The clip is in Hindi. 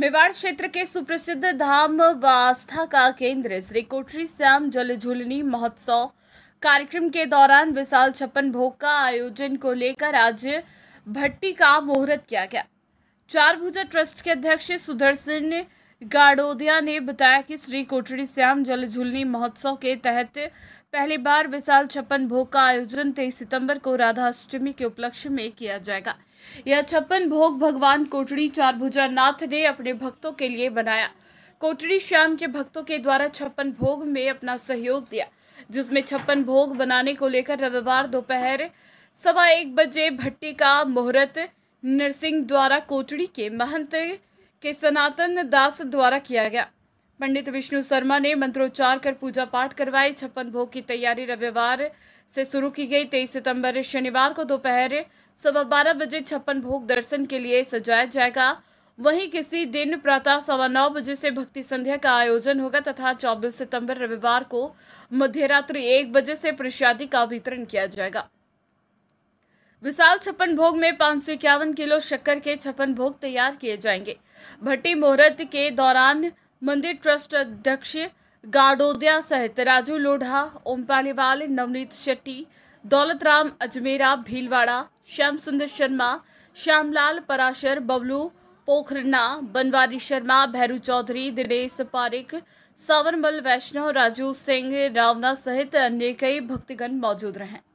मेवाड़ क्षेत्र के सुप्रसिद्ध धाम व आस्था का केंद्र श्री कोठरी श्याम जल झुलनी महोत्सव कार्यक्रम के दौरान विशाल छप्पन भोग का आयोजन को लेकर आज भट्टी का मुहूर्त किया गया चार भुजा ट्रस्ट के अध्यक्ष सुदर्शन गाड़ोदिया ने बताया कि श्री कोटरी श्याम जल झुलनी महोत्सव के तहत पहली बार विशाल छप्पन भोग का आयोजन 23 सितंबर को राधा अष्टमी के उपलक्ष्य में किया जाएगा यह छप्पन भोग भगवान कोटरी चार नाथ ने अपने भक्तों के लिए बनाया कोटरी श्याम के भक्तों के द्वारा छप्पन भोग में अपना सहयोग दिया जिसमें छप्पन भोग बनाने को लेकर रविवार दोपहर सवा एक बजे भट्टी का मुहूर्त नरसिंह द्वारा कोटड़ी के महंत के सनातन दास द्वारा किया गया पंडित विष्णु शर्मा ने मंत्रोच्चार कर पूजा पाठ करवाई छप्पन भोग की तैयारी रविवार से शुरू की गई तेईस सितंबर शनिवार को दोपहर सवा बारह बजे छप्पन भोग दर्शन के लिए सजाया जाएगा वहीं किसी दिन प्रातः सवा नौ बजे से भक्ति संध्या का आयोजन होगा तथा 24 सितंबर रविवार को मध्यरात्रि एक बजे से प्रसादी का वितरण किया जाएगा विशाल छप्पन भोग में पाँच सौ इक्यावन किलो शक्कर के छप्पन भोग तैयार किए जाएंगे भट्टी मुहूर्त के दौरान मंदिर ट्रस्ट अध्यक्ष गाडोदिया सहित राजू लोढ़ा ओम पालीवाल नवनीत शेट्टी दौलत राम अजमेरा भीलवाड़ा श्याम सुंदर शर्मा श्यामलाल पराशर बबलू पोखरना बनवारी शर्मा भैरू चौधरी दिनेश पारिक सावरमल वैष्णव राजू सिंह रावना सहित अन्य कई भक्तगण मौजूद रहे